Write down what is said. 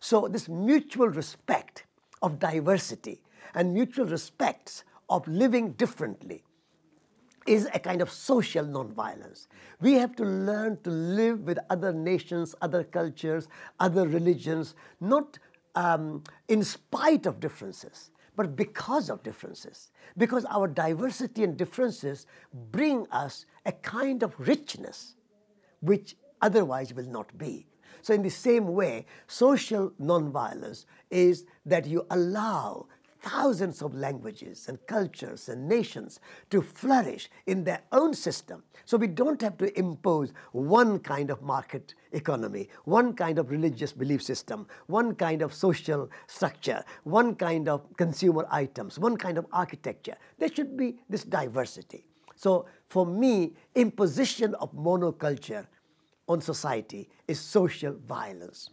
So this mutual respect of diversity and mutual respects of living differently is a kind of social nonviolence. We have to learn to live with other nations, other cultures, other religions, not um, in spite of differences, but because of differences. Because our diversity and differences bring us a kind of richness which otherwise will not be. So, in the same way, social nonviolence is that you allow thousands of languages and cultures and nations to flourish in their own system. So we don't have to impose one kind of market economy, one kind of religious belief system, one kind of social structure, one kind of consumer items, one kind of architecture. There should be this diversity. So for me, imposition of monoculture on society is social violence.